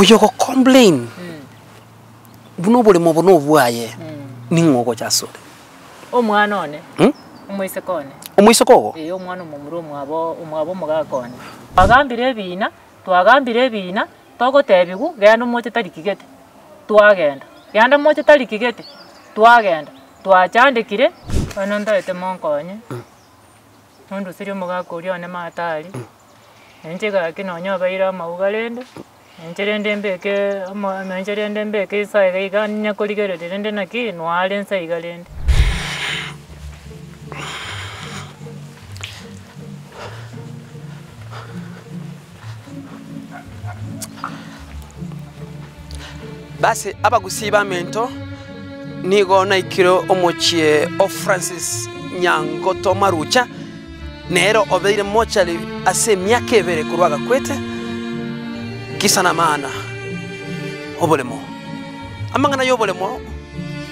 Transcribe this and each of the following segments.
oyo complain mm. buno oboremo obo nobwaye mm. ning'ogo jasore omwana one hmm? omwiseke one omwiseke ogo omwana omomura omwabo omwabo omogaga one twagambire ebiina twagambire ebiina togotebigu genda omoche tarikigete twagenda genda moche tarikigete twagenda twachandikire ono ndoete monkonye hmm. nondusirie omogaka oria one matari hmm. enche gaki nonyobaire amauga rende encherende mbeke ama encherende mbeke isaika ikanyakolikero lirende naki nwale nsaika rende base abagusiba mento nigona ikiro omochie o francis nyangoto marucha nero obeire mochali ase miaka ebere kurwaga kwete kisa na maana obulemu amang'ana yobulemu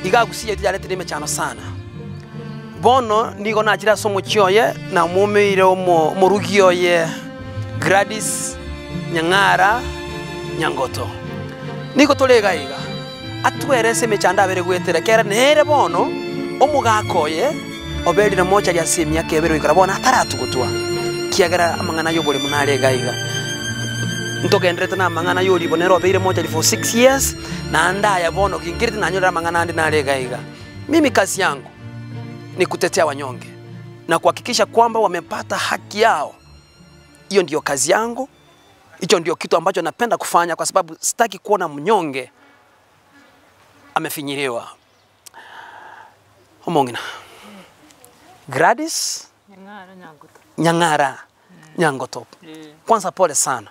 igagusiya liaretire emechano sana bono nigo nachire ase omochia oye namuumeire omorugi oye gradis nyang'ara nyangoto nigo torega iga atwere se mechanda bere gwetera kera nere bono omogaka oye oberire mocha ria ase emiaka ebere oikora bono ataratu gotwa kiagera amang'ana na rega iga ntokenderete na mang'ana yoribo nero obeire mortuary for six years na ndaya bono kingirete nanyorera mang'ana andi naregaiga mimi kazi yangu ni kutetea wanyonge na kuhakikisha kwamba wamepata haki yao hiyo ndio kazi yangu hicho ndio kitu ambacho napenda kufanya kwa sababu sitaki kuona mnyonge amefinyiriwa omongina Gladys Nyang'ara Nyangoto, Nyangoto. Mm. Kwanza pole sana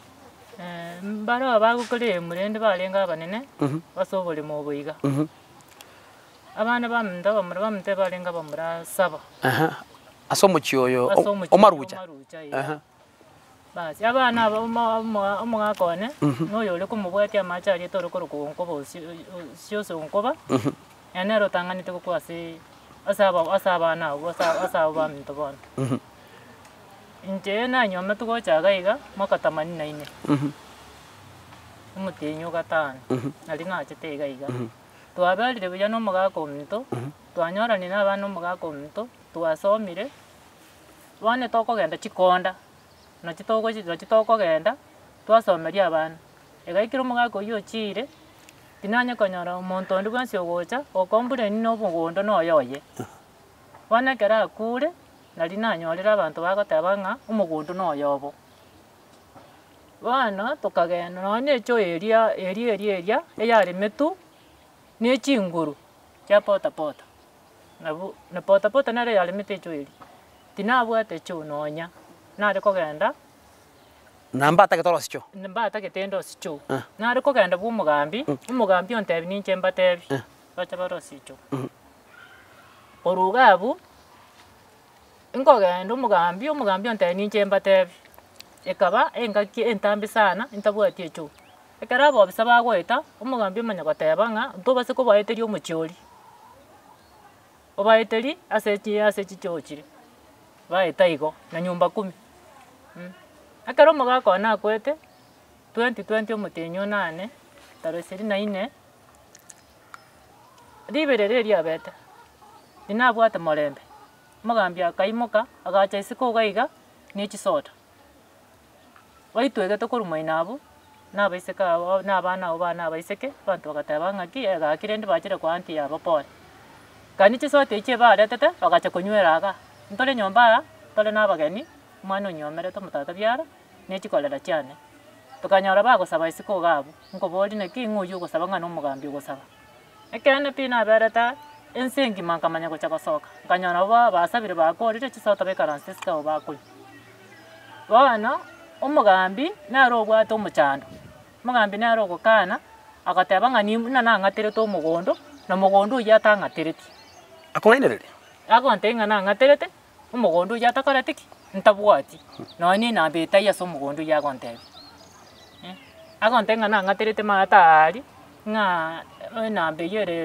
Eh, mbala bagukoleye murende balenga abanene mhm. basobolema obuiga mhm. abana bamunta bamura bamute balenga bamura saba ase omoki oyo omaruja basi abana omwaka one mhm. noyo ore kumubwatia amache aria tore korokwa onkoba siose onkoba ene rotang'anete gokwa ase ase abana abo ase abo baminto bona njewe nanyoma tugocha gaiga mwaka tamani uhuh. uhuh. na ine umutenyo gatano nari nachete gaiga uhuh. twabarire buya n'omugaka omuto twanyorani n'abana omugaka omuto twasomire bono tokogenda chikonda nochi tokogenda twasomeria abana egaikire omogaka oyo ochire tinanye konyora omonto ondi bwensi ogocha okombureni na obogondo noyoye bono ekero akure nari nanyorire abantu bagateba ng'a omogundo noyo obo tokagenda nonya na echo eria eria eria eria eyaremetu na echinguru chia potapota nabu na potapota nare yaremete echo eria tinabwate echo nonya nare kogenda na mbatagete orosicho mbatagete ndosicho uh. nare kogenda bwa omogambi omogambi ontebi ninche mbatebi uh. bacha barosicho oruga abu nkogenda omugambi omugambi ontae ninche mbatebi ekaba engaki entambi sana ntabwati echo ekero abobisa bagweta omugambi omanya goteba ng'a ntobase kobaeteria omochiori obaeteri ase ase chichiochire baeta igo na nyumba kumi mm. ekero omogaka one akwete 2020 omotenyi onane taro na ine ribere riri abete ninabwate morembe magambia kaimoka agacha isiko gaiga ni chisota waitu ega tokoru maina abu na baiseka na bana oba na baiseke bantu bagata bangaki ega kirende bachira kwa anti ya bopon kani chisota iche ba adatata bagacha kunywera aga ntole nyomba tole na bageni mwana nyomere to mutata byara ni chikolera cyane tukanyora ba gusaba isiko gabo ngo bodi ne kingu yugo sabanga no mugambi gusaba ekene pina berata ense ensengi mankamanya gocha gosoka nkanyora ba basabire bakorire chisotobe karansi sikao bakunywa bono omogambi naro obwate omochando omogambi naro ogokana agateba ng'a nina nang'aterete omogondo na omogondo oyo atang'atereti akong'ainereri agonte ng'a nang'aterete omogondo oyo atakorete ki ntabwati nonye nambete ase omogondo oyo agontebi agonte ng'a nang'aterete maataari ng'a enamba ere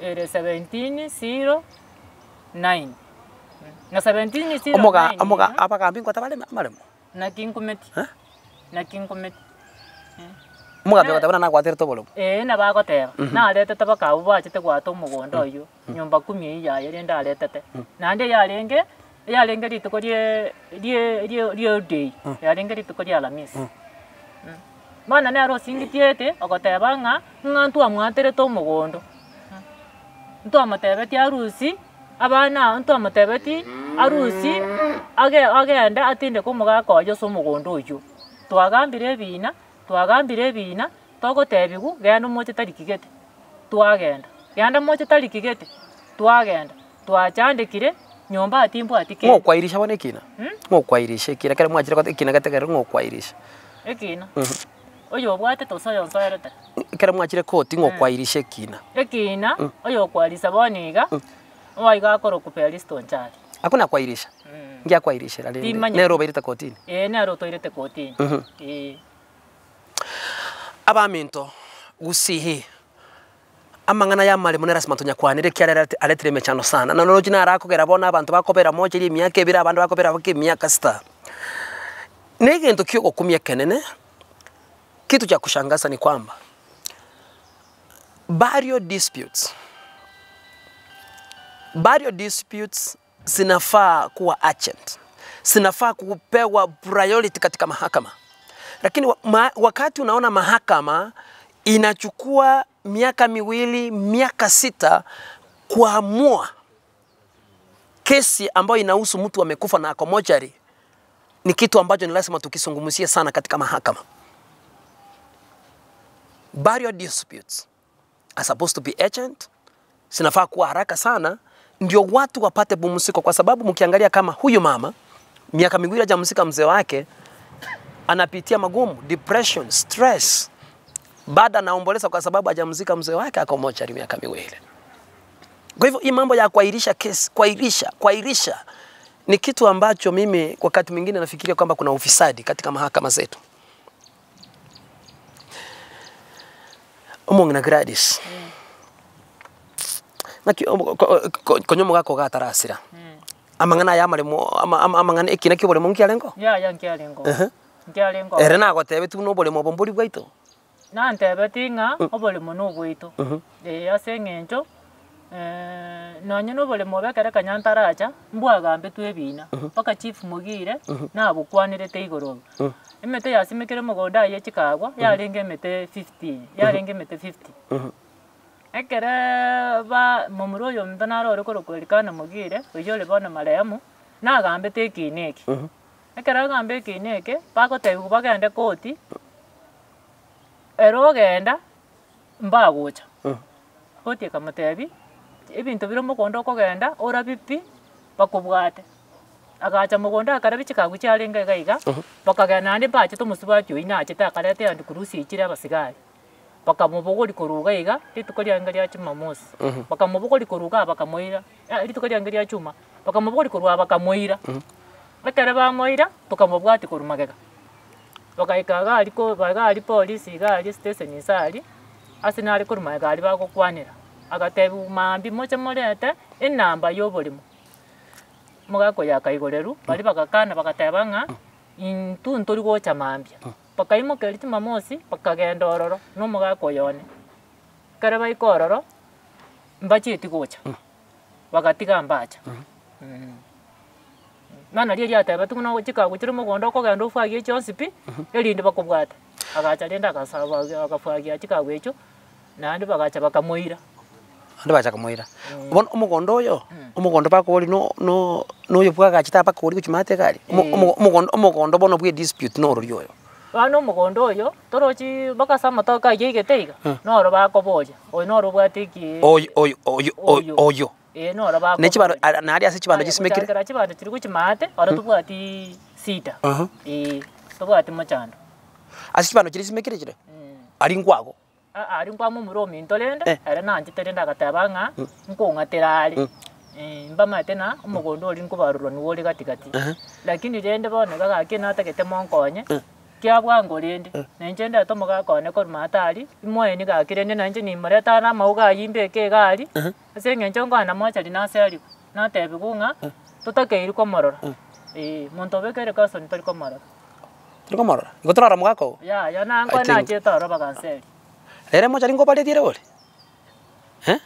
1709 na 1709 omoga omoga abagambi ngota balema maremo na kinkumeti eh? na kinkumeti eh? omogambi ogotabana nakwatire toborobu ĩĩ na bagoteba naretete bakabũ bachete gwata omogondo ũyũ mm. mm. nyomba kumi ĩ yaya rĩe ndaretete mm. naende yarenge yarenge rituko rĩa oldai yarenge rituko rĩa alamisi mana nero singitie ete ogoteba ng'a ng'a ntwamwaterete omogondo ntwamutebeti arusi abana ntwamutebeti age agenda atinde komogaa koyo ase omogondo oywo twagambire ebina twagambire ebina togotebiwu genda moche tariki gete twagenda genda moche tariki gete twagenda twachandekire nyomba ati mbwati kende ngokwairisha bono ekina ngokwairisha hmm? ekina kere mwachire ekina gategerere ngokwairisha ekina mhm oyo obwate tosoyo nsoerete ekero mwachire koti ng'okwairisie ekina ekina mm. oyo okwarisa boniga mm. oiga akoro kupea listo nchari akuna kwairisha mm. ngiakwairishira nero bairete kotini e nero toirete kotini mm -hmm. e. abaminto gusihi amang'ana ya marimo eh, na rasima tonyakwanire kiarera aretire mechano sana na noroji narakogera bona abantu bakobera mochiri imiaka ebiri abandi bakobera boka emiaka sita na egento kiogokumia kenene kitu cha kushangaza ni kwamba burial disputes, burial disputes zinafaa kuwa urgent, zinafaa kupewa priority katika mahakama, lakini wakati unaona mahakama inachukua miaka miwili, miaka sita kuamua kesi ambayo inahusu mtu amekufa na ako mochari, ni kitu ambacho ni lazima tukizungumzie sana katika mahakama. Barrier disputes are supposed to be urgent, zinafaa kuwa haraka sana ndio watu wapate pumziko, kwa sababu mkiangalia kama huyu mama miaka miwili hajamzika mzee wake, anapitia magumu, depression, stress. Baada anaomboleza kwa sababu hajamzika mzee wake, ako mochari miaka miwili. Kwa hivyo hii mambo ya kuahirisha kesi, kuahirisha, kuahirisha ni kitu ambacho mimi wakati mwingine nafikiria kwamba kuna ufisadi katika mahakama zetu. omongi na Gladys ngaki konyomo gako gatarasira hmm. amang'ana aya amaremo amang'ana ekina kia oboremo nkiarengo yaya nkiarengo nkiarengo ere nagotebeti buna oboremo obo mbori bwaito nantebeti ng'a mm. oboremo na obwaito eye ase eng'encho eh, nonye na oboremo obekere kanya ntaracha mbwagambetwe ebina mpaka chief mugire nabokwanerete igoro mm emete yasimekere mogoda aye chikagwa yarenge emete 15 yarenge emete 50 ekere ba momuro oyo omonto narore kana mogire oiyo ore bono maremu nagambete ekine eke ekere agambe ekine eke bagotebiwa bagende koti ero ogenda mbagocha koti ekamotebi ebinto bire omogondo okogenda ora bipi bakobwate agacha mugonda akarabichi chikagu charenga gaiga bakagaya nande bache tomusuba kyoina achete akarete andu kurusichire abasigari bakamubogori kuruga iga rituko lyanga lya jumamosi bakamubogori kuruga bakamoira rituko eh, lyanga lya juma bakamubogori kuruga bakamoira bakara bamoira tukamubwati kurumagega bakaika gari ko bagari polisi gari station isari asinari kurumagega ari bagokwanira agatebu mambi mocha morete enamba yoborimo mugako yakaigorelu mm. bali bagakana bagatabang'a mm. intu ntori gocha mambia bakaimoka mm. eritima mosi bakagenda ororo na omogaka oyone kere baika ororo mbachieti gocha bagatiga mbacha mana ateba riateba tung'una chikaguchire mogondo okogenda ofwagia echionsi pi mm-hmm. erinde bakobwata agacha rende agasaba agafwagia chikagu echo naende bagacha bakamoira andi bacha kumwira ubona umugondo uyo hmm. umugondo bakori no no no yobwa gachita bakori kuchimate kali umugondo hmm. umugondo bono bwe dispute no ryo yo bano omogondo oyo torochi bakasa matoka yeigete iga hmm. noro bakoboya oyo noro bwatiki oyo oyo oyo oyo ee eh, noro bako nechibando nari ase chibando chisimekire kera chibando chiri kuchimate ora tubwati sita ee tubwati mochando ase chibando chiri simekire chire ari ngwago ari ngwa mumuri omintolende ere nanjiteri ndakateba ng'a nkong'atera ari mbamate na omogondo ori nkobarurwa niwo ori gatigati lakini rende bono gagaki natagete monkonye kiabwango rende nainche ndete omogakone koruma atari imwaeni gaki rende nainche nimoreta na amau gayimba eke igari ase eng'encho nkona mochari naseriwa natebi bung'a totakeiri komorora ee monto obekere kasoni tori komorora tori komorora igo torara mogako ya ya nankwa nachete oro baganseri Ere moja lingo pale tire ole. Eh?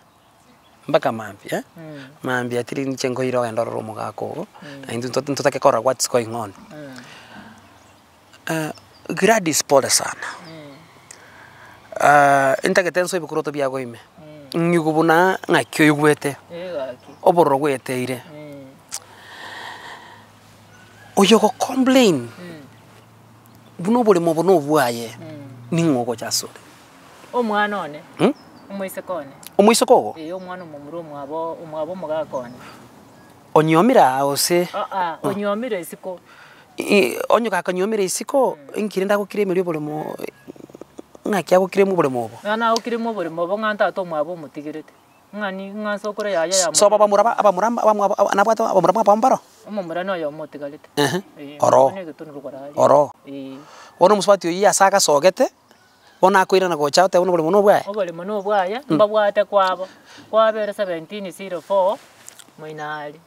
Mpaka mambia. Mm. Mambia tiri nchengo iro endo ro mugako. Mm. Na ndio tutake kora what's going on. Mm. Uh, eh, Gladys pole sana. Mm. Uh, eh, intagetenso ibikuroto bia goime. Mm. Nyugubuna ngakyo igwete. Oboro gweteire. Mm. Oyo go complain. Mm. Buno bole mo buno bwaye. Mm. Ningo go jasore omwana one omwisekone hmm? omwisoko ogo ee, omwana omomura omwabo omwabo omogakone onyomire awo ase ah, ah, ah. onyomire isiko onyo kakonyomire isiko hmm. nkire ndagokire emeri oboremo ng'aki agokire mu oboremo obo ng'a nagokire mu oboremo obo ng'a ntate omwabo omotigerete ng'ani ng'asokore yaya ya so abamura abamura nabwate abamura mwabo mbaro omomura noyo omotigarete ee, oro oro bono ee. omosubati oyo yase agasogete ona akwirana gochate ona murimo nobwaye omurimo nobwaye hmm. mbabwate kwabo kwabere 1704 mwinari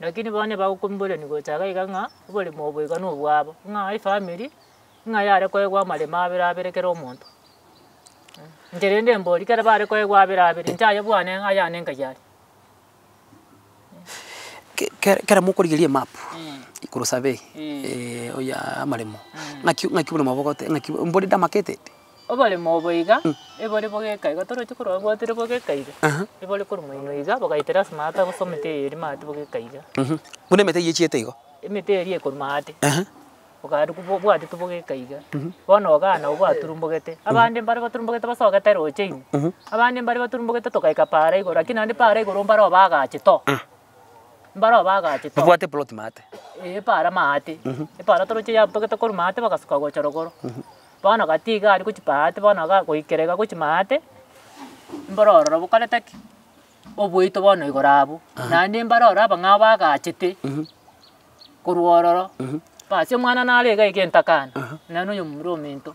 lakini bone bagukumbure ni gochaga iganga omurimo obwiga nobwabo ng'a ifamily ng'a yare koegwa amaremo abere aberekera omonto nterende embori kera bare koegwa abere abere nchaye bwane ng'a yane nkayari kera mokorigeria map hmm. iguru survey hmm. eh, oya amaremo ng'aki ng'aki murimo bogote ng'aki mbori damacated obore mobo iga mm. ebore bogeka iga toro chikoro abwatire bogeka iga ebore kuri muino iga bogaitera smata gosomete eri mate bogeka iga mhm. bune mete yechiete igo emete eri ekori mate bogari bwati tubogeka iga mhm. bono ogana obwaturumbogete mhm. abande mbare baturumbogete basogete roche ime abande mbare baturumbogete togaika para igoro lakini ande para igoro mbare obagache to ah. mbaro bagache to bwate plot mate e para mate e para toroche yaptogete koru mate bagasuka gochorogoro bono gatiga aria gochia paate bono iga goikerega gochia maate mbororora bokoreteki obwaito bono igoro abwo naende mbarora abang'ao bagachete korwa basi omwana narega iga entakana nano oyo omomura omento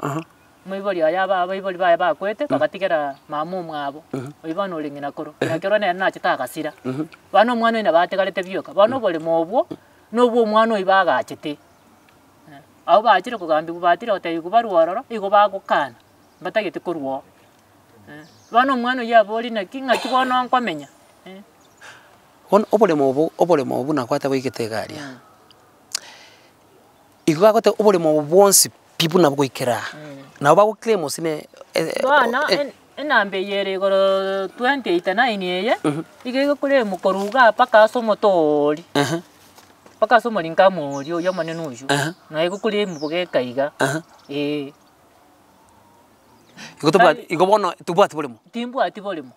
moibori aya abaibori baye bakwete bagatigera mama omwabo oyo bono ore ng'ina korwa nakerwa nachete agasira bono omwana oyo nabo bioka bono oboremo obwo nobwo omwana oyo bagachete aho bachire kugambia kubatire gotebia kubarwa ororo igo bagokana mbatagete korwa eh. bana omwana oyo abori naki ng'aki bono nkomenya eh. bono oboremo obo oboremo obo nakwata boigete egaria hmm. igo bagote oboremo obo bwonsi pibu hmm. nabo goikera nabo bagokire emosine eh, bana enamba eyere igoro twenty eight nine eye igo mhm. igokore mokoruga mpaka ase omotori mhm paka somo linga olyo ya maneno uyu uh -huh. naye kukuli kaiga uh -huh. eh iko tubwa iko bono tubwa tibolimo timbwa tibolimo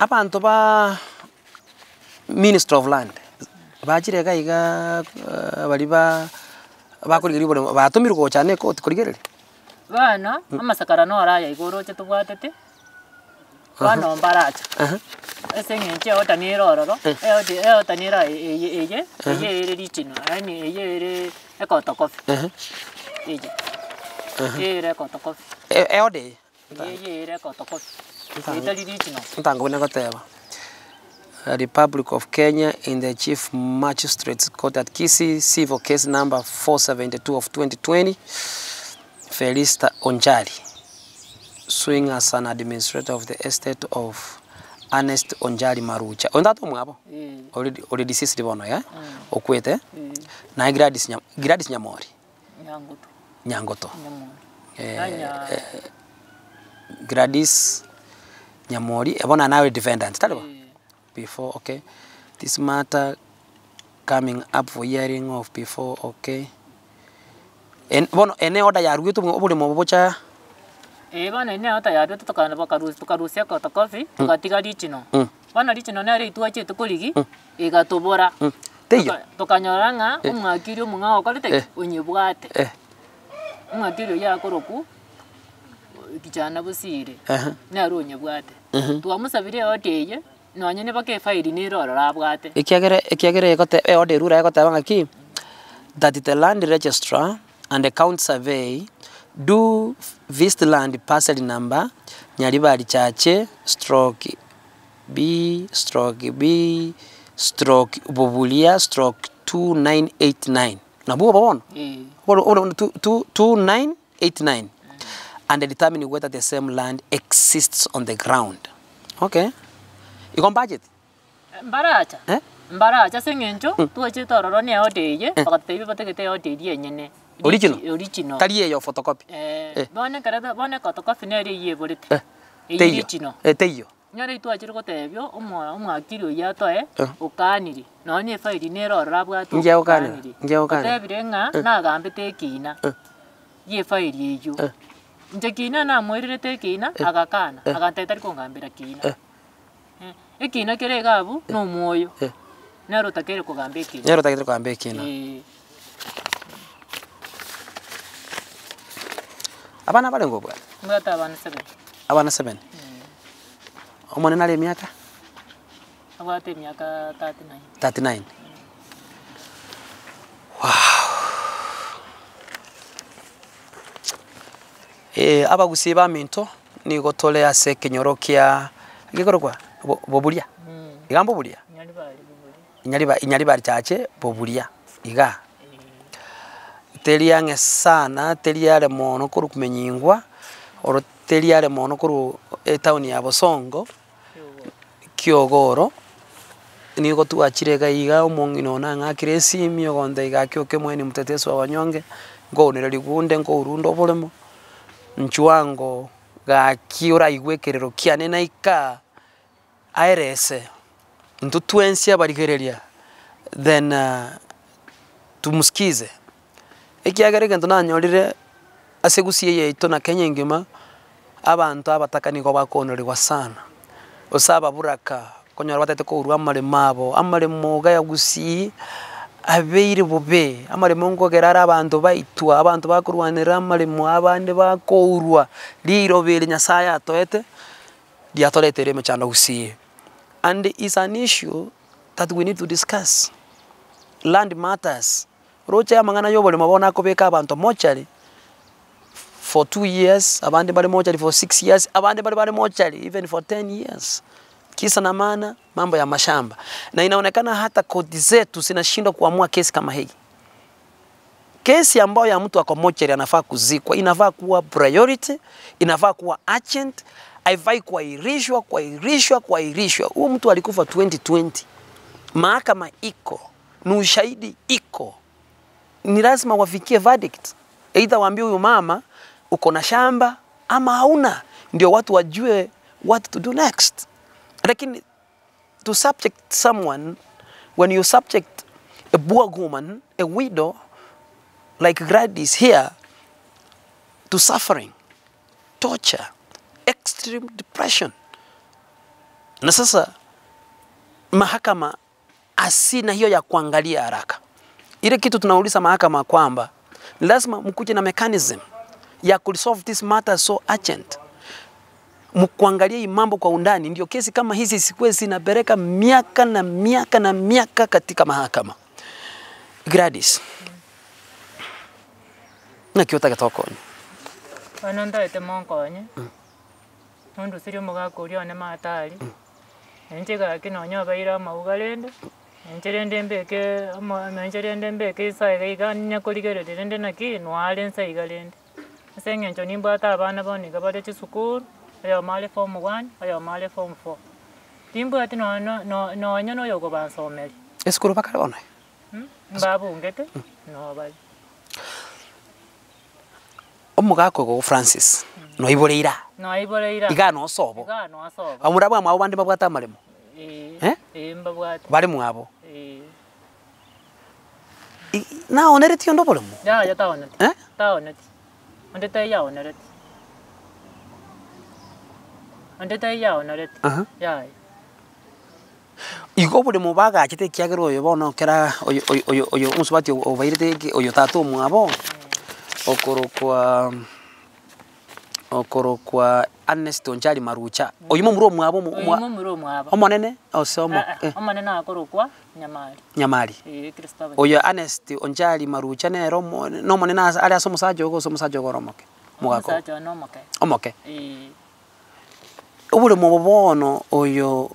abantu ba minister of land bajire gaiga uh, eh, bali ba bakurigeria bolimo batumirwa gochane ko tikurigereria bana mm. amasakara no araya igoro chetubwatete bano uh-huh. ese Republic of Kenya in the Chief Magistrate's Court at Kisi, civil case number 472 of 2020, Felista Onjali swing as an administrator of the estate of Ernest Onjali Marucha. Ondato mwapo. Mm. Already already sisi libono ya. Mm. Okwete. Mm. Na Gladys Nyam Gladys Nyamori. Nyangoto. Nyangoto. Nyamori. Eh, Anya... eh, Gladys Nyamori ebona eh, nawe defendant taliba. Mm. Before okay. This matter coming up for hearing of before okay. En bono ene order ya rugeto buli mu bocha eh banene ota yabe tutokana bakarusi tukarusia ko tokofi tugatiga lichino bana lichino nare itwache tukurigi igatubora teiyo tukanyoranga umwakiri umung'a okorete unyibwate umwakiri uyu yakoroku kichana busire nare unyibwate twamusabire oteye nonye nebake efairi neroro rabwate ekiagere ekiagere ekote eoderura ekotebanga ki that the land registrar and the count survey du Vistland parcel number Nyalibali chache stroke B stroke B stroke Bubulia stroke 2989 nabuwa babona mm. 2989 mm. and determine whether the same land exists on the ground okay iko budget mbaracha eh? mbaracha sengencho mm. ni odeye eh. bakatiteibi bategetee oderi enyene original original tari iyo photocopy eh, eh. bona karatha bona photocopy ne ri yebulite eh original eh teiyo nyore itwachire gotebio omwa omwakiri uya toe ukaniri eh. no ni faili ne rorora bwatu eh. nje ukaniri nje ukaniri gotebire nga nagambite kina ye faili iyo nje kina namwirire kina agakana agantetari kongambira kina ekina kere gabu no moyo nero takere kugambia kina nero takere kugambia kina abana balengo bwana mwata abana 7 abana 7 mm. omwana nali emyaka abwate emyaka 39 39 mm. wow e abagusi baminto nigotolea se kinyoro kia gikorokwa bobulia mm. igambo bulia inyaliba inyaliba chache bobulia iga teri ange sana teri teriare mono korwa kumenyingwa oro teri teriare mono korwa etauni ya bosongo kiogoro nigo twachire iga iga omong'ina ona ang'akire esimi ogonta iga ake oke mweni mutetesi wa banyonge nkounera rigunde nkourunda oboremo nchwango gaki oraigwa ekerero kiane naika aerese intwe twensi abarigereria then uh, tumusikize ekiagere gento nanyorire ase egusiya yaito na kenya engima abanto abatakani go bakonorewa sana ose ababuraka konyora batete kourwa amaremo abo amaremo gaya gusii abeire bobe amaremo nkogera ara abanto baitwa abanto bakorwanera amaremo abande bakourwa lirobeire nyasaye atoete liatoretere emechando gusii and is an issue that we need to discuss land matters rocha yamang'ana ya oboremo bono akobeka abanto mochari for two years abande bali mochari for six years abande bali bali mochari even for ten years kisa na maana mambo ya mashamba, na inaonekana hata kodi zetu zinashindwa kuamua kesi kama hii. Kesi ambayo ya mtu ako mochari anafaa kuzikwa, inafaa kuwa priority, inafaa kuwa urgent, haifai kuahirishwa, kuahirishwa, kuahirishwa. Huyu mtu alikufa 2020, mahakama iko, ni ushahidi iko, ni lazima wafikie verdict, aidha waambie huyu mama uko na shamba ama hauna, ndio watu wajue what to do next. Lakini to subject someone, when you subject a poor woman, a widow like Gladys here to suffering, torture, extreme depression. Na sasa mahakama asina hiyo ya kuangalia haraka ile kitu tunauliza mahakama kwamba lazima mkuje na mechanism ya kuresolve this matter so urgent, mkuangalie hii mambo kwa undani, ndio kesi kama hizi sikuwe zinapeleka miaka na miaka na miaka katika mahakama. Gladys nakiota gatokonyi ona ndoete monkonye nondu siri mugakuria one matari nenchigaaki nonyobaire amauga rende mm encherende mbeke ama encherende mbeke isaiga ikanyakoligere rende naki nware ensaiga rende ase eng'encho nimbwate abana bono iga bare chisukuru oyo mare form one oyo mare form four timbwati nonya noyo ogobansomeri esukuru bakare bono hmm? mbabungete nobari omogako igo francis hmm. noiboreira noiboreira iga nosobo iga nosobo amurabo amabo bande mabwata amaremo eh, eh eh mbabwate bari mwabo naoneretio ndovore mu yaya taonetie eh? taonetie ondete yaoneretie ondete yaoneretie uh -huh. yaya igo bore mu bagachete kiagera oyo bono kera oyo oyo oyo omusubati obairete oyo tatu mwabo okorokwa um, okorokwa Ernest Onjari Marucha oyimo muri omwabo oyimo muri omwabo omonene ose oh, omo ah, ah, eh. omonene akorokwa nyamari nyamari eh, oyo Ernest Onjari Marucha nero no monene ari aso musaje ogo so musaje ogo romoke mugako musaje no moke omoke ubure eh. mu bobono oyo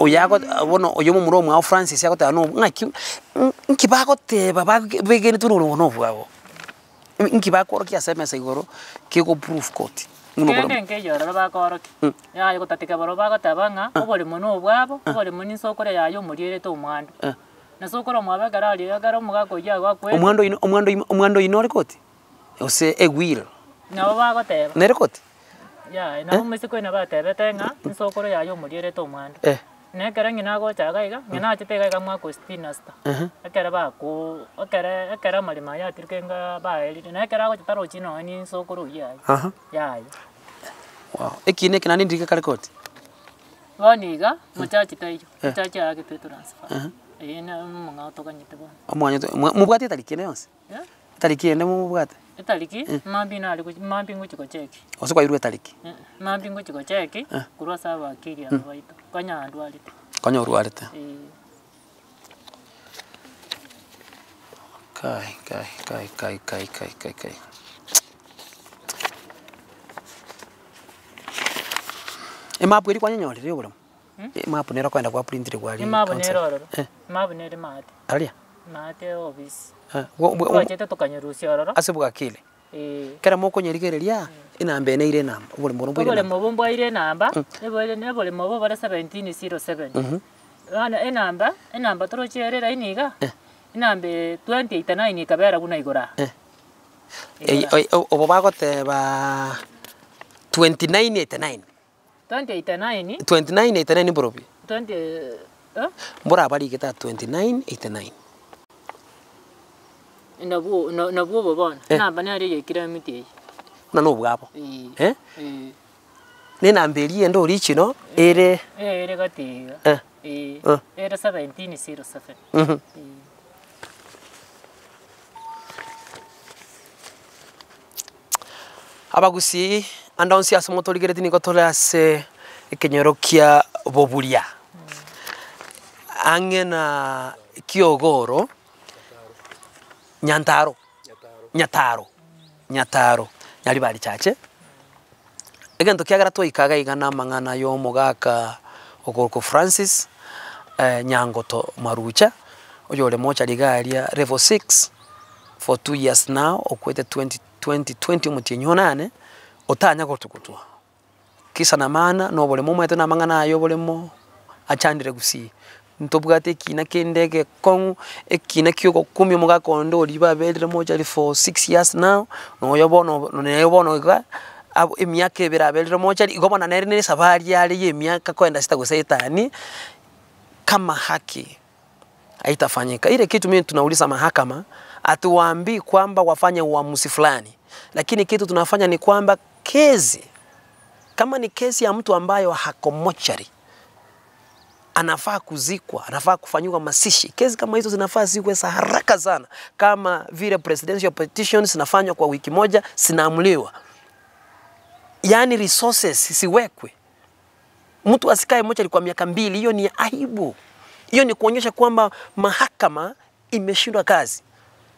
oyago bono oyo mu muri omwabo Francis yakotana no ngaki nkibagoteba bagegene tuno no bwabo ngibakoroki asemesa igoro kiko proof court kende nkeyorero bakoroki mm. yaye gotateka boro bagotabanga mm. oboremo nobwabo oboremo mm. ninsokore yaye omorierete omwando nase okora omwabegara ariagara omogago yago akwomwando oyine ore koti ase egwiro nabo bagoteba nere koti yaye nabo omosiko ene batebete ng'a nsokoro to omorierete e e eh nekere ng'ina gochaga iga ng'ina achete iga iga mwaka sitini na ekere baku ekere ekere amarima yatirike nga baerire nekere agocheta rochini nonye ni nsokoro yaye yaye wow eki neke nani ndirike kare koti bono iga muchachi taiyo eh. muchachi agete transfer eye na omong'ao toganyete bono omwanya mubwate tariki ende yonsi tariki ende mubwate italiki eh. mm. mambino ali mambingu chiko cheki ose iru etaliki. mm. Eh, mambingu chiko cheki eh. kurwa saba akili ya mm. baito kanya andu alite kanya urwarite e. Eh. kai kai kai kai kai kai kai kai emapu eri kwanyanyorire oburamu hmm? emapu nero kwenda kwa printire kwali emapu nero ero emapu nero mate aria gwacite ah, tukanyerusia eh. kera mokonyerigereria enamba ene ire enamba oboremo oboremo bwaire enamba na eboremo obo bare 1707 bono enamba enamba torocherera iniga enamba 2089 ikabera buna igora obo bagoteba 2989 2989 2989 mborobi mbora abarigeta 2989 nabwo ubu bona namba nari yekira miteye na nubwabo eh nena mbeli endo original ere ere gatiga eh, eh. era 1707 mhm abagusi andonsi ase tini niko ase ekenyoro kia boburia mm. angena na kiogoro nyantaro nyataro nyataro nyari bari chache egento kiagera ikaga igana amang'ana ya omogaka okoko francis eh, nyangoto marucha oyo mocha mochariga aria level 6 for two years now okwete 2020 omotienyi onane otanya gotugotwa kisa na mana no boremo omanyete na amang'ana ayo boremo achandire gusie ntobwate ekina kä endege kyoko e kumi muga kondo omogakoni oriba aberire mochari for six years now no no ne bono nayo bono iga emiaka ebere aberire mochari igo bono nere ne sabari yare ya emiaka kwenda sita gose etani kama haki haitafanyika. Ile kitu mimi tunauliza mahakama, hatuwaambii kwamba wafanye uamuzi fulani, lakini kitu tunafanya ni kwamba kesi, kama ni kesi ya mtu ambayo hako mochari anafaa kuzikwa, anafaa kufanyiwa masishi. Kesi kama hizo zinafaa ziwe za haraka sana, kama vile presidential petitions zinafanywa kwa wiki moja, zinaamuliwa. Yani resources siwekwe, mtu asikae mochari kwa miaka mbili. Hiyo ni aibu, hiyo ni kuonyesha kwamba mahakama imeshindwa kazi.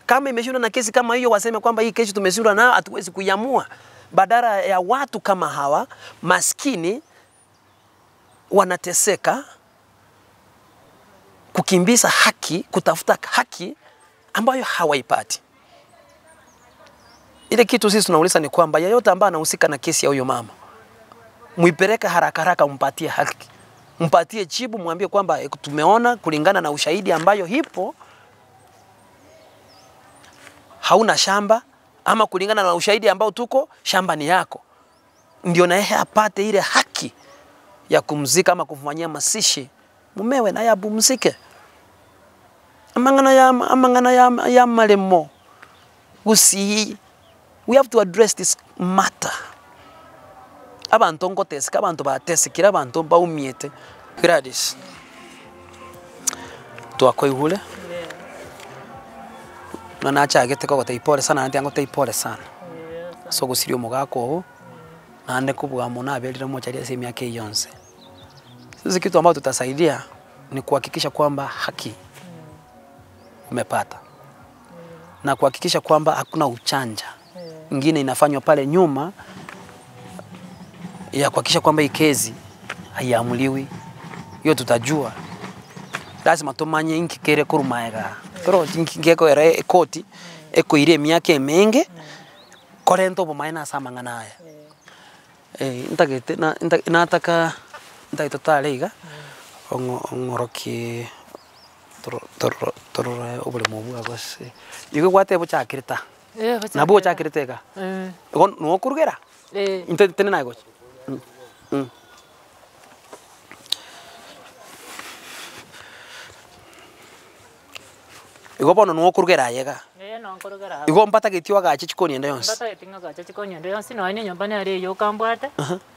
Kama imeshindwa na kesi kama hiyo, waseme kwamba hii kesi tumeshindwa nayo, hatuwezi kuiamua, badala ya watu kama hawa maskini wanateseka kukimbiza haki, kutafuta haki ambayo hawaipati. Ile kitu sisi tunauliza ni kwamba yeyote ambaye anahusika na kesi ya huyo mama, muipeleke haraka haraka, mpatie haki, mpatie chibu, mwambie kwamba eh, tumeona kulingana na ushahidi ambayo hipo, hauna shamba ama kulingana na ushahidi ambao tuko, shamba ni yako, ndio na yeye apate ile haki ya kumzika ama kumfanyia masishi mumewe naye apumzike amang'ana ya, amang'ana ya, ya malemo gusiyi we have to address this matter abantu ngoteseka abantu batesekire abantu baumiete Gladys twakoigure na ko kogota ipole sana ndi angote ipole sana so gusirio mugako na ande kubwa mona abelira mo chali ase miaka yonse sisi kitu ambacho tutasaidia ni kuhakikisha kwamba haki umepata na kuhakikisha kwamba hakuna uchanja ingine inafanywa pale nyuma ya kuhakikisha kwamba hii kesi haiamuliwi. Hiyo tutajua lazima tumanye inkikere kurumaega pero koro era ekoti eko ire miaka emenge korento obomae samanga naye eh, eh ntagete na ntaka ntaito tareiga ong'oroki torore oboremo bwago ase igo gwate bochakire ta nabo eh, ochakire ta iga igo eh. nookorugera inte eh. hm, tene nagocha hm, hm. igo bono nookorugera ayega igo mbatagetie agache chikoni ende yonse mbatagetie agache chikoni ende yonse noe ne nyomba nare yo kambwate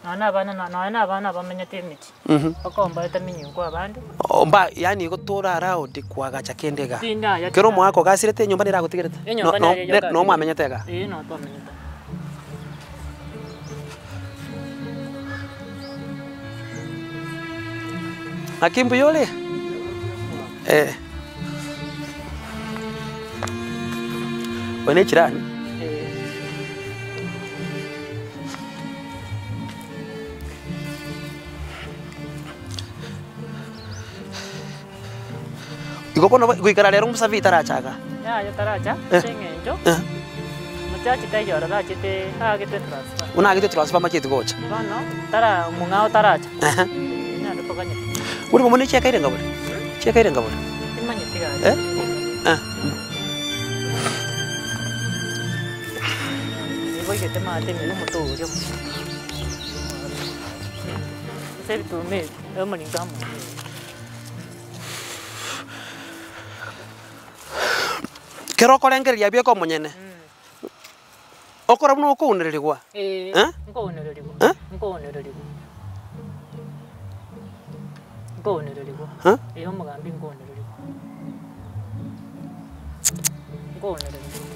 noe na abana noe na abana bamenyete emiti mhm. okombwate minyungu abandi omba yani tora around kwagacha kende ga kero mwako gasirete enyomba nere agotigerete no no mwamenyete ga ii no tega Akimbu yole? Eh. Wani tirar? Iko kono gue kara derung bisa vi taraca Ya, ya taraca. Eh. Sing enjo. Macha cita yo rada cita ha gitu terus. Una gitu apa macet gue aja? Bano, tara mungau taraca. Eh. Ini ada pokoknya. Udah mau nih cek aja enggak boleh. Hmm? Cek aja boleh. kuweke tema ateme lumo to ulio sebi tu me ema lingamo keroko rengeria bieko munyene okora muno ukuunererirwa eh nkuunererirwa eh nkuunererirwa nkuunererirwa eh iyo mugambi nkuunererirwa nkuunererirwa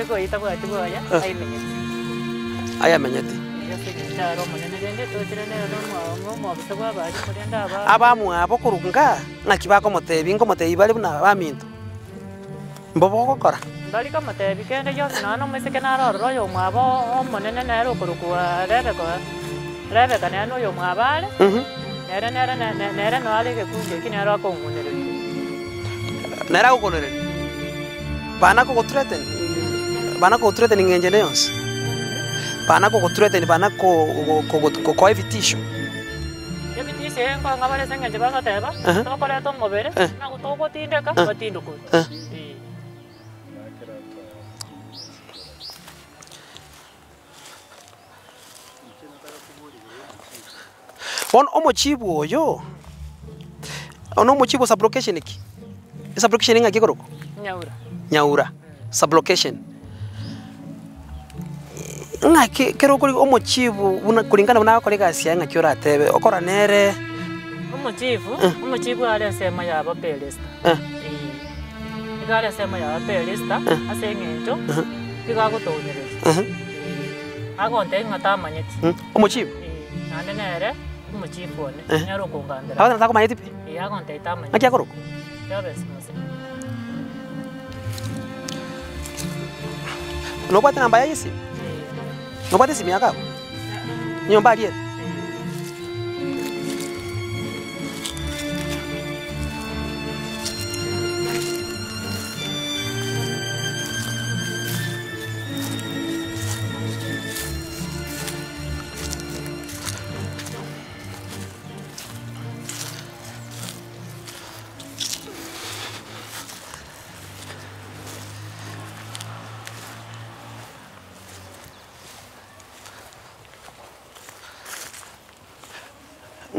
sikũita gwatĩ guoya aimenyete ah. abamwabo ah, ah, kurunga ng'aki bakomotebi ngomotebi bali buna baminto mbo bogokora bari kamotebi kende gionsi nono omwiseke narorora oyo omwabo omonene nere okorokwa rebeka rebeka mm-hmm. nere oyo omwabo are nere nere nere noare egekundi eki nere akong'unereria nere agokonereria bana kogotureteni Evitisho. panako kutureta ni ng'enjene yonse panako kutureta ni panako kokoa ebitisho ebitiisyo engo ng'a barese eng'enche bagateba tokoreta ya omobere nago togotindeka batindokora bono omochibu oyo ono omochibu sublocation ini nggak eng'aki egoroko nyaura nyaura sublocation nga kero kuri una kulingana na akore gasi nga kyora tebe okora nere omo chivu eh. omo chivu ale sema ya ba pelista eh, eh. igale sema ya ba pelista uh. Eh. igakutonyereza agonte ngatamanyeti hmm. omochivu nande nere omo chivu omochivu one nyaro pe ago kungandira abana takumanyeti pi agonte itamanyeti ngakyakoroku yabese nokwatana mbaya yisimu não pode Ngopate simu yakako. Nyumba aliye.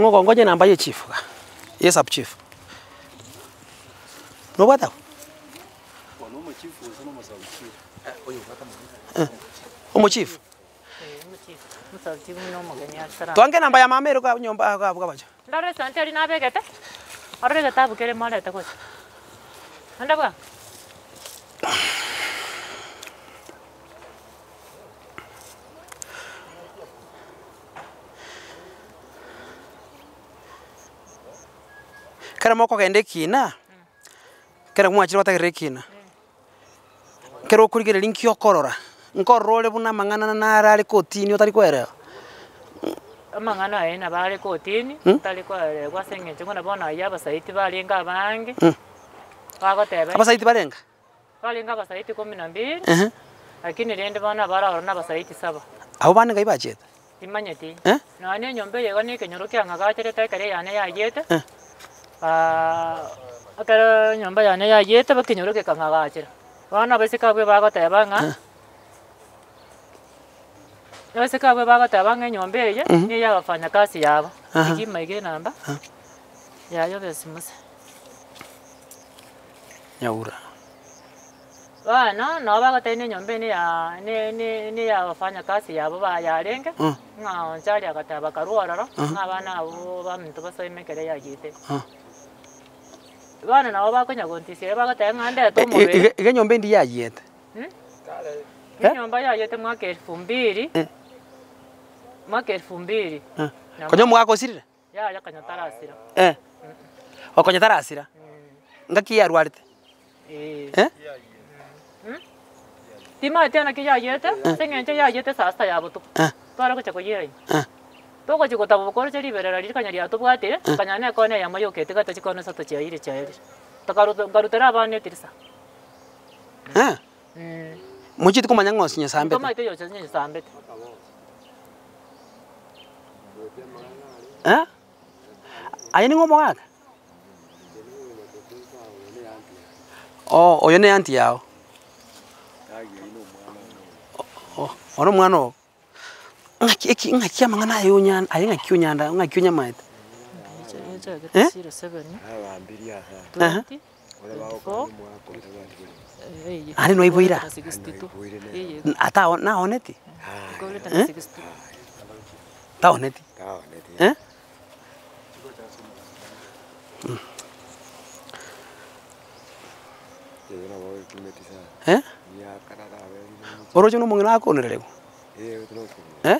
Ngoko ngoje namba ye chief ka. Ye sub chief. Unapata? Wanaume chief chief. Eh, Eh. chief. Twange namba ya mama ero ka nyomba ka bacha. sante nabe gete. gata bukere ta kera moko kende kina kera mwachire gotagerire e kina kera okorigereria nki okorora nkorora ore buna amang'ana nare are kotini otari kwerera amang'ana hmm? aye nabo kotini otari kwerera gwase eng'encho ng'o nabo naye abasaiti barenga abange hmm. bagoteba abasaiti barenga barenga abasaiti kumi na mbili lakini rende bono abararora na abasaiti saba abo bane ngai bachete imanyeti eh? nonye enyomba eyego na ekenyoro kiang'agacherete ekere yane yayete eh akero nyomba yane yayete bakinyore gekang'agachera bono abaisakabwe bagoteba ng'a abaisakabwe bagoteba ng'a enyomba eye niyo yabafanya kasi yabo ikimaige enamba yayo besimuse nyaura bono noo bagoteba enyomba eye niyo yabafanya kasi yabo bayarenge ng'a onchari agateba karwa ororo ng'a abana abo baminto basoimekere yayete uh bono nabo bakonyogontisirie bagotega ndeeta omobere iga eh, eh, eh, enyomba endi yayete hmm? enyomba yayete mwaka elfu mbiri mwaka elfu mbiri konya mwakosirire ya konya tarasira okonya tarasira hmm. ngaki yarwarete hmm? timate naki yayete seng'enche yayete sasita yabotuko tware gocha koyeraine toko chikotavo kore cheliberera lirikanya riatobwatire kanya nekone yamari okete gata chikone sato chiaire chiaire takarutera abana etirisa mochiti komanya ng'osi nyesambete tomaite yocha nyesambete aye ning'o omogaka o oyo ne anti yao oro omwana obo ngakyamanga nayo nyanda aye ngakyo nyanda ngakyo nyamaete eh? eh? ari noiboira ata naoneti eh? taoneti hmm. orocho nomong'ina akonerereku eh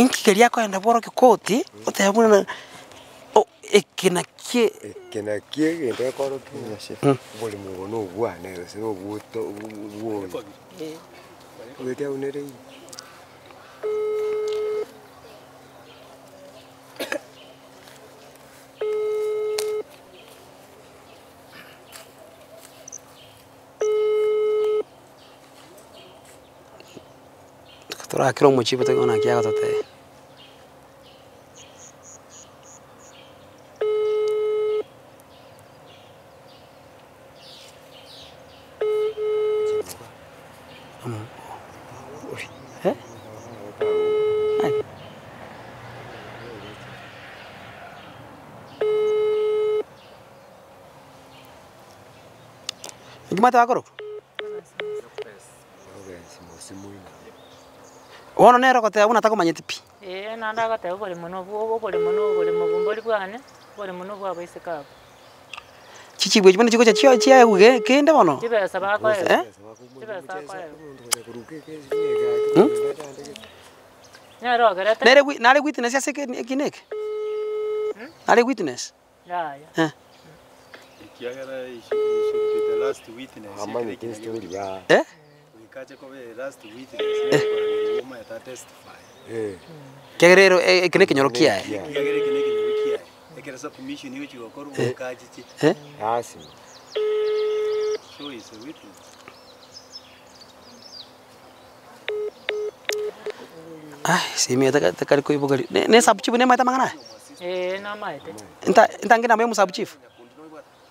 inkigeri yakoenda bworo kikoti utebuna ekena kie ekena kie gento gekoro kinyashe hmm. buli mugo nobwane gose obuto bwori wete aunereire urakira umukipe pues, ¿Qué ¿Qué? tote va a aku? wono nero kote gotea tako manyeti pi na nda kote ee nanda gotea oboremo nobwo oboremo noboremo bumbori bwane oboremo nobwo chichi abo chichibwech chiko chikocha chia chia ge kende bono chibesa kwa eh chibesa bakoe hmm? nyaro gerete nere nare witness ya seke kinek hmm? nare witness ya ya eh ikiagera the last witness amani kinsto ya eh kache kobe last witness kegerero ekene kinyoro kiaye kiaye ekere sa Ne, ne ne maita mangana? Eh, na maite. Nta ngina mwe sub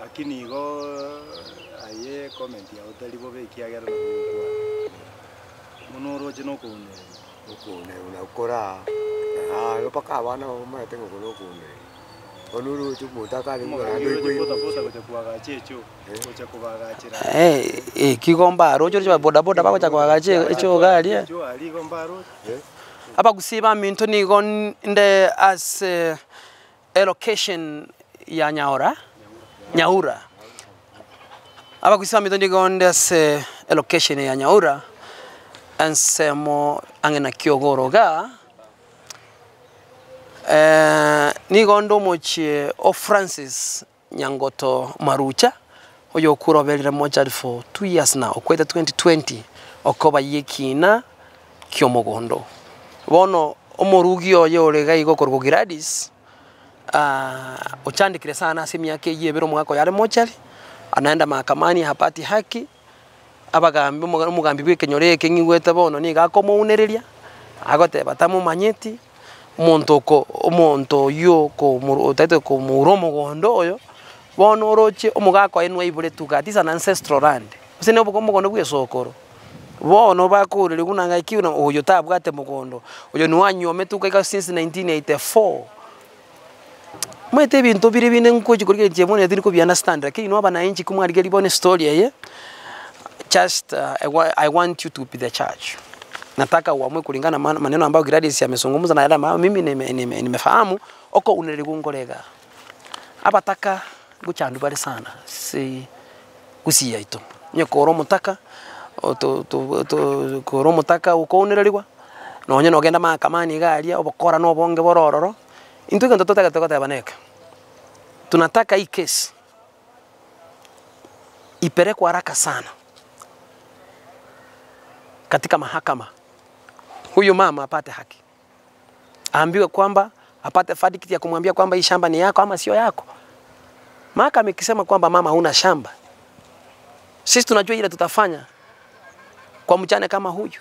lakini igo aye comment ya utari bo bekia gera na kwa munoro no kune kune ukora ah yo paka bana mama tengo kuno kune onuru eh eh boda boda cha eh. ali gomba eh? abagusiba minto nigo nde as uh, ya Nyaora, Nyaura. Aba kusema mitondi gonde se location ya Nyaura ensemo angena kiogoroga eh gondo mochie o Francis Nyangoto Marucha oyo kuroberire mochad for 2 years now okwete 2020 okoba yekina kiomogondo bono omorugio yo orega igokorwa gradis uh, sana simu yake iye biro mwako yare mochari anaenda mahakamani hapati haki abagambi omogambi bwa ekenyoro eke ng'igwete bono niga akomounereria agoteba tamomanyeti omonto oko omonto oywo otaete komuura omogondo oyo bono oroche omogaka oye nwaibore tuga these ancestral land ase ne omogondo bwa esokoro bono bakorire buna ng'aki oyo tabwate mogondo oyo niwanywome tuka ika since 1984 mwete bintu biri bine nkukochikorikire chiemone etiri kubiunderstand lakini no abananchi kumwarige libone story ye just uh, I, want you to be the church nataka uamue kulingana man, maneno ambayo Gladys amezungumza na yale mimi nimefahamu nime, nime oko uneligungolega abataka guchandu bali sana si gusia ito nyekoro mutaka to to to koro mutaka ukonererwa nonye ogenda makamani igaria obokora no bonge borororo ndio ndoto tunataka tukata yabaneka. Tunataka hii kesi ipelekwe haraka sana katika mahakama, huyu mama apate haki, aambiwe kwamba apate fadhili ya kumwambia kwamba hii shamba ni yako ama sio yako. Mahakama ikisema kwamba mama huna shamba, sisi tunajua ile tutafanya kwa mchane kama huyu,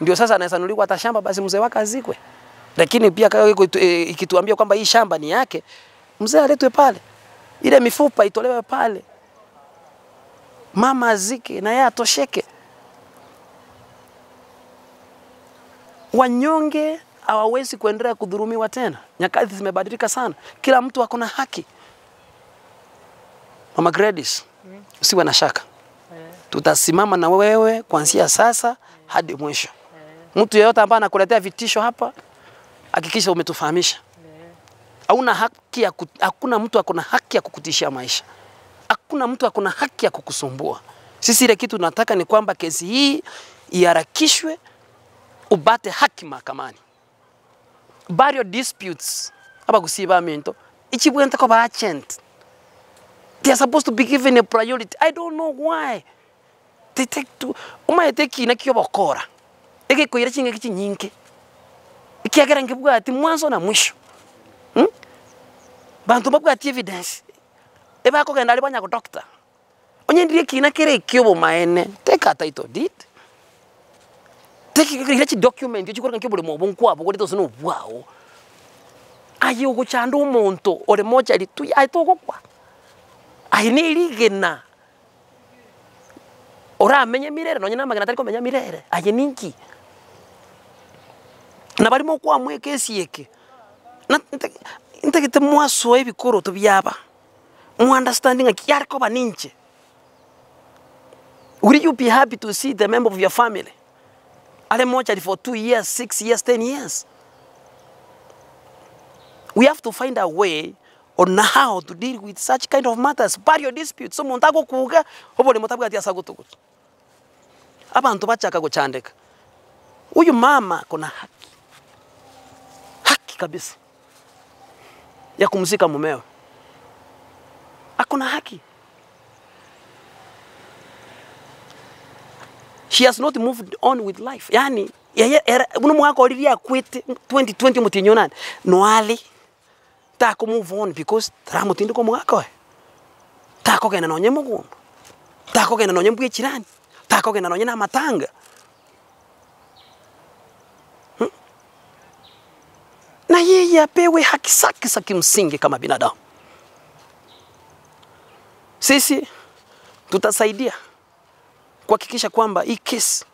ndio sasa anaesanuliwa hata shamba, basi mzee wake azikwe. Lakini pia e, ikituambia kwamba hii shamba ni yake, mzee aletwe pale, ile mifupa itolewe pale, mama azike na yeye atosheke. Wanyonge hawawezi kuendelea kudhurumiwa tena. Nyakati zimebadilika sana, kila mtu ako na haki. Mama Gladys, mm. usiwe na shaka eh. tutasimama na wewe kuanzia sasa hadi mwisho. Eh. Mtu yeyote ambaye anakuletea vitisho hapa hakikisha umetufahamisha. Hauna haki ya kut, hakuna mtu akona haki ya kukutishia maisha, hakuna mtu akona haki ya kukusumbua. Sisi ile kitu tunataka ni kwamba kesi hii iharakishwe, ubate haki mahakamani. Bario disputes aba kusiba minto ichibwenta kwa agent they are supposed to be given a priority. I don't know why. They take to umaye umayete kina kiyobokora. Ege koyira chinge kichinyinke ikiagera nkivuga ati mwanzo na mwisho hmm? bantu ati evidence eba ko genda libanya ko doctor onyendirie kina kire kyobo maene take a title deed take document tekikira kidocument ekikoraga nk'obulema obonkwabo gorete ose bwao aye ugo ogochanda omonto ore mochari tu aye togokwa aye ora amenye mirere no nyina magana tari komenya mirere aye ninki na barimo okwamweka esieke ntegete mwasoa ebikoroto byaba understanding aki yarikoba ninche will you be happy to see the member of your family ale mortuary for two years six years ten years we have to find a way on how to deal with such kind of matters barrier dispute so kuga agokuga ni mutabwa ati asagutugutu abantu bachaka gochandeka uyu mama kona haki haki kabisa ya kumzika mumewe, Hakuna haki. She has not moved on with life. Yani yeye uno mwaka olili akwite 2020 mutinyo nani noali tako move on because tara mutindo ko mwaka we tako gena nonye mugundu tako gena nonye mbwe chirani tako gena nonye na matanga na yeye apewe haki zake za kimsingi kama binadamu. Sisi tutasaidia kuhakikisha kwamba hii kesi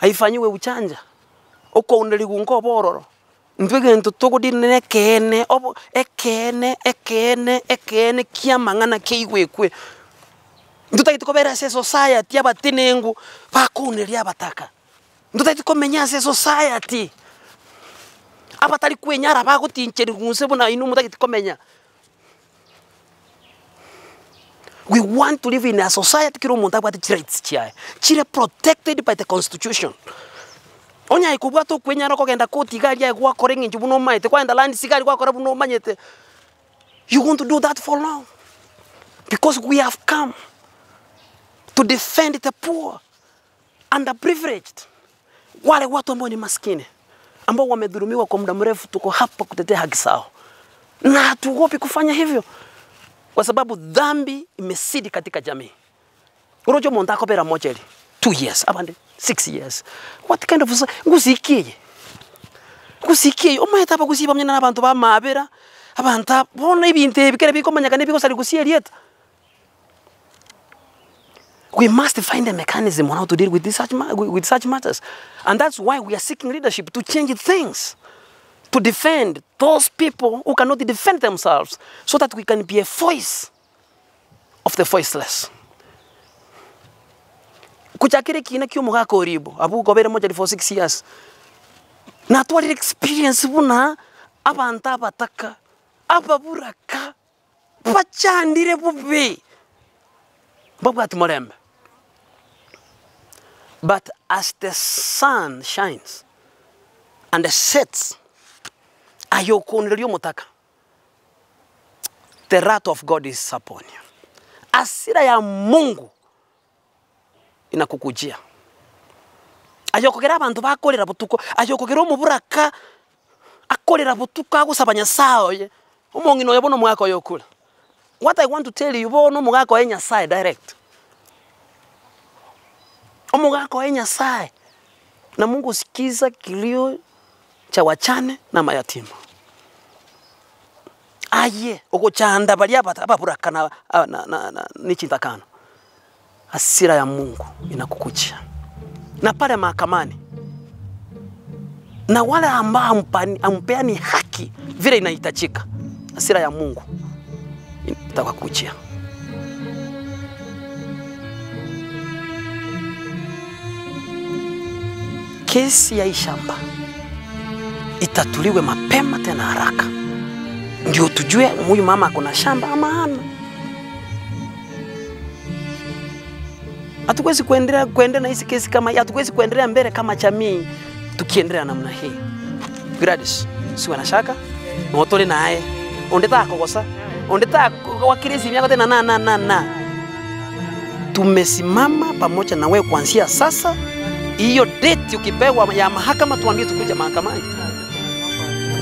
haifanyiwe uchanja okoundeligungo bororo ntwegento togudinene keene obo ekeene ekeene ekeene kiamang'ana keigwekwe ntutaiti kobera ase society abatinengu bakouneria abataka ntutaiti komenya ase society abatari kwenyara bagutincheri gunse buna inu mutagikomenya we want to live in a society kiro omuntu abwate chira rights chiaye chira protected by the constitution onya ikubwa ikubwata okwenyara kogenda kotigari yae gwakora eng'encho buna omaete kwagenda land sigari gwakora buna omanyete you want to do that for long because we have come to defend the poor and the privileged wale watu ambao ni maskini ambao wamedhulumiwa kwa muda mrefu, tuko hapa kutetea haki zao na hatuogopi kufanya hivyo kwa sababu dhambi imesidi katika jamii. Urojo mondako bera mojeri 2 years abande 6 years what kind of ngusikiye ngusikiye pa kusiba mnyana na bantu ba mabera abanta bona ibintu ebikere bikomanyaka nebigosari gusieria eta We must find a mechanism on how to deal with, this, such with such matters. And that's why we are seeking leadership to change things, to defend those people who cannot defend themselves so that we can be a voice of the voiceless. kuchakire kina kiumu gakoribo abu gobere moja for 6 years na twari experience buna abantu abataka buraka bachandire bubi babwati murembe But as the sun shines and the sets, ayokoni liliyomutaka the wrath of God is upon you. Asira ya Mungu inakukujia ayokogera abantu bakorera butuko ayokogera omuburaka akorera butuko agusabanya saoye omong'ino oyo bono mwako yokula. what i want to tell you bono omogako enya nyasaye direct enya nyasaye na mungu sikiza kilio cha wachane na mayatima aye okuchanda bali ah, chinta nichindakano asira ya mungu inakukuchia na pale mahakamani na wale ambao ampeani haki vile inahitajika asira ya mungu itakukuchia kesi ya hii shamba itatuliwe mapema tena haraka, ndio tujue huyu mama akona shamba ama hana. Hatuwezi kuendelea kuendelea na hizi kesi kama hii, hatuwezi kuendelea mbele kama jamii tukiendelea namna hii. Gladys, siwe na shaka, ng'otore naye ondethaa kugosa ondethaa wakirizi miaka tena na na na na tumesimama pamoja na wewe kuanzia sasa hiyo date ukipewa ya mahakama, tuambie tukuja mahakamani,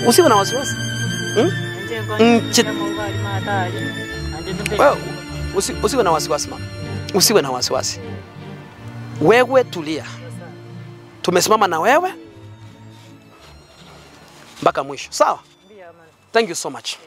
usiwe na wasiwasi hmm? Nchi usi, usiwe na wasiwasi mama, usiwe na wasiwasi wewe, tulia, tumesimama na wewe mpaka mwisho, sawa? Thank you so much.